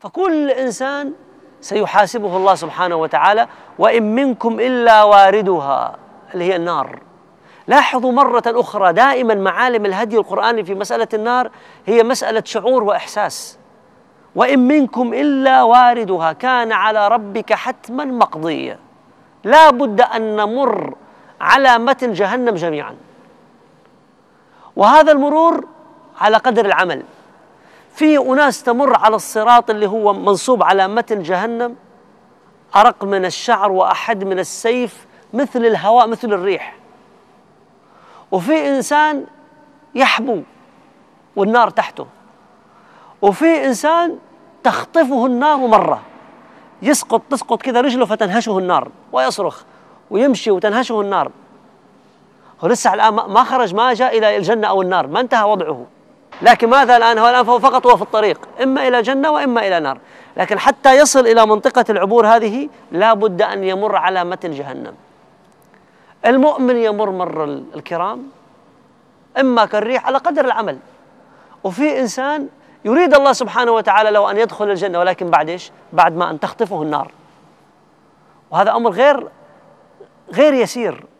فكل إنسان سيحاسبه الله سبحانه وتعالى وإن منكم إلا واردها اللي هي النار لاحظوا مرة أخرى دائما معالم الهدي القرآني في مسألة النار هي مسألة شعور وإحساس وإن منكم إلا واردها كان على ربك حتما مقضيا لا بد أن نمر على متن جهنم جميعا وهذا المرور على قدر العمل في أناس تمر على الصراط اللي هو منصوب على متن جهنم أرق من الشعر وأحد من السيف مثل الهواء مثل الريح وفي إنسان يحبو والنار تحته وفي إنسان تخطفه النار مرة يسقط تسقط كذا رجله فتنهشه النار ويصرخ ويمشي وتنهشه النار هو لسه الآن ما خرج ما جاء إلى الجنة أو النار ما انتهى وضعه لكن ماذا الآن هو الآن فهو فقط هو في الطريق إما إلى جنة وإما إلى نار لكن حتى يصل إلى منطقة العبور هذه لا بد أن يمر على متن جهنم المؤمن يمر مر الكرام إما كالريح على قدر العمل وفي إنسان يريد الله سبحانه وتعالى لو أن يدخل الجنة ولكن بعد إيش بعد ما أن تخطفه النار وهذا أمر غير غير يسير